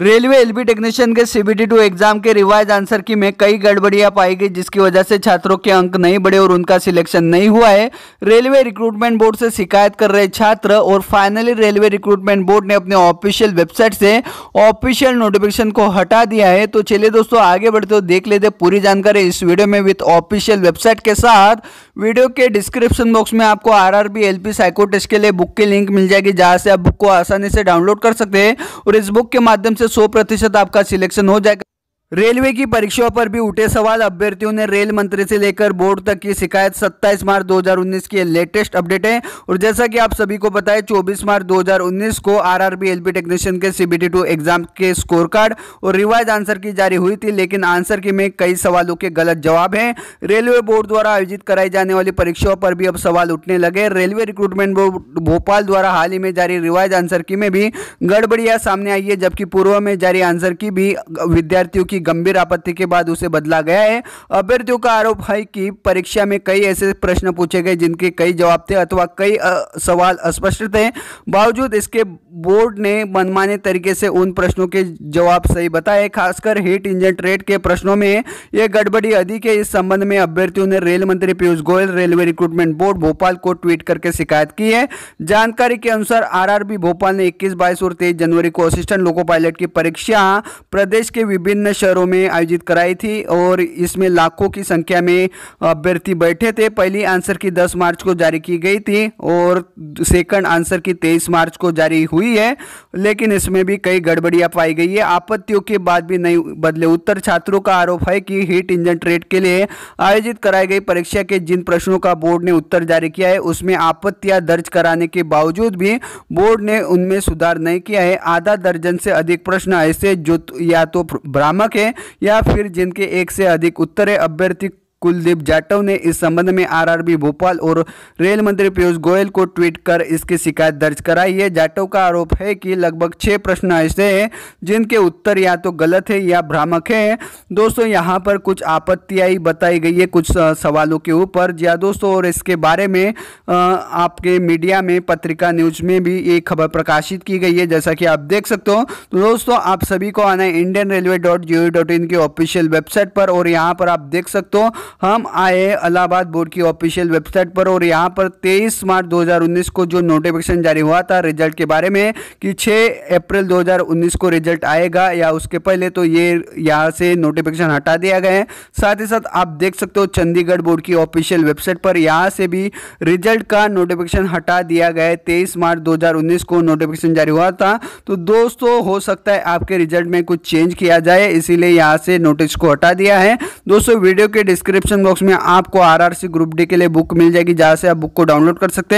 railway LB technician के CBT two exam के revise answer key में कई गड़बड़ियां पाई गई जिसकी वजह से छात्रों के अंक नहीं बढ़े और उनका सिलेक्शन नहीं हुआ है रेलवे रिक्रूटमेंट बोर्ड से शिकायत कर रहे छात्र और फाइनली रेलवे रिक्रूटमेंट बोर्ड ने अपने ऑफिशियल वेबसाइट से ऑफिशियल नोटिफिकेशन को हटा दिया है तो चलिए दोस्तों आगे बढ़ते हो देख लेते पूरी जानकारी इस वीडियो में विथ ऑफिशियल वेबसाइट के साथ वीडियो के डिस्क्रिप्शन बॉक्स में आपको R R B L P psycho test के लिए बुक की लिंक मिल जाएगी जहाँ से आप बुक को आसानी से डाउनलोड कर सकते हैं और इस बुक के माध्यम से सौ प्रतिशत आपका सिलेक्शन हो जाएगा रेलवे की परीक्षाओं पर भी उठे सवाल अभ्यर्थियों ने रेल मंत्री से लेकर बोर्ड तक की शिकायत 27 मार्च 2019 की लेटेस्ट अपडेट है और जैसा कि आप सभी को बताए 24 मार्च 2019 को आरआरबी एलपी टेक्नीशियन के सीबीटी टू एग्जाम के स्कोर कार्ड और रिवाइज आंसर की जारी हुई थी लेकिन आंसर की में कई सवालों के गलत जवाब है रेलवे बोर्ड द्वारा आयोजित कराई जाने वाली परीक्षाओं पर भी अब सवाल उठने लगे रेलवे रिक्रूटमेंट बोर्ड भोपाल द्वारा हाल ही में जारी रिवाइज आंसर की में भी गड़बड़िया सामने आई है जबकि पूर्व में जारी आंसर की भी विद्यार्थियों की ऐसी गंभीर आपत्ति के बाद उसे बदला गया है अभ्यर्थियों का आरोप है कि परीक्षा में कई ऐसे प्रश्न पूछे गए जिनके कई जवाब थे अथवा कई सवाल अस्पष्ट थे बावजूद इसके बोर्ड ने मनमाने तरीके से उन प्रश्नों के जवाब सही बताए खासकर हीट इंजन ट्रेड के प्रश्नों में यह गड़बड़ी अधिक है इस संबंध में अभ्यर्थियों ने रेल मंत्री Piyush Goyal railway recruitment board Bhopal को ट्वीट करके शिकायत की है जानकारी के अनुसार आरआरबी भोपाल ने 21, बाईस और तेईस जनवरी को असिस्टेंट लोको पायलट की परीक्षा प्रदेश के विभिन्न शहरों में आयोजित कराई थी और इसमें लाखों की संख्या में अभ्यर्थी बैठे थे पहली आंसर की 10 मार्च को जारी की गई थी और सेकंड आंसर की 23 मार्च को जारी हुई है लेकिन इसमें भी कई गड़बड़ियां पाई गई है आपत्तियों के बाद भी नहीं बदले उत्तर छात्रों का आरोप है कि हीट इंजन ट्रेड के लिए आयोजित कराई गई परीक्षा के जिन प्रश्नों का बोर्ड ने उत्तर जारी किया है उसमें आपत्तियां दर्ज कराने के बावजूद भी बोर्ड ने उनमें सुधार नहीं किया है आधा दर्जन से अधिक प्रश्न ऐसे जो या तो भ्रामक हैं या फिर जिनके एक से अधिक उत्तरीय अभ्यर्थी कुलदीप जाटव ने इस संबंध में आरआरबी भोपाल और रेल मंत्री पीयूष गोयल को ट्वीट कर इसकी शिकायत दर्ज कराई है जाटव का आरोप है कि लगभग छः प्रश्न ऐसे हैं जिनके उत्तर या तो गलत है या भ्रामक है दोस्तों यहाँ पर कुछ आपत्तियाँ बताई गई है कुछ सवालों के ऊपर या हाँ, दोस्तों और इसके बारे में आपके मीडिया में पत्रिका न्यूज में भी ये खबर प्रकाशित की गई है जैसा कि आप देख सकते हो तो दोस्तों आप सभी को आना है Indian railway dot G dot in की ऑफिशियल वेबसाइट पर और यहाँ पर आप देख सकते हो हम आए अलाहाबाद बोर्ड की ऑफिशियल वेबसाइट पर और यहाँ पर 23 मार्च 2019 को जो नोटिफिकेशन जारी हुआ था रिजल्ट के बारे में कि 6 अप्रैल 2019 को रिजल्ट आएगा या उसके पहले तो ये यहाँ से नोटिफिकेशन हटा दिया गया है साथ ही साथ आप देख सकते हो चंडीगढ़ बोर्ड की ऑफिशियल वेबसाइट पर यहाँ से भी रिजल्ट का नोटिफिकेशन हटा दिया गया है तेईस मार्च दो को नोटिफिकेशन जारी हुआ था तो दोस्तों हो सकता है आपके रिजल्ट में कुछ चेंज किया जाए इसीलिए यहाँ से नोटिस को हटा दिया है दोस्तों वीडियो के डिस्क्रिप्शन डिस्क्रिप्शन बॉक्स में आपको आरआरसी ग्रुप डी के लिए बुक मिल जाएगी जहाँ से आप बुक को डाउनलोड कर सकते हैं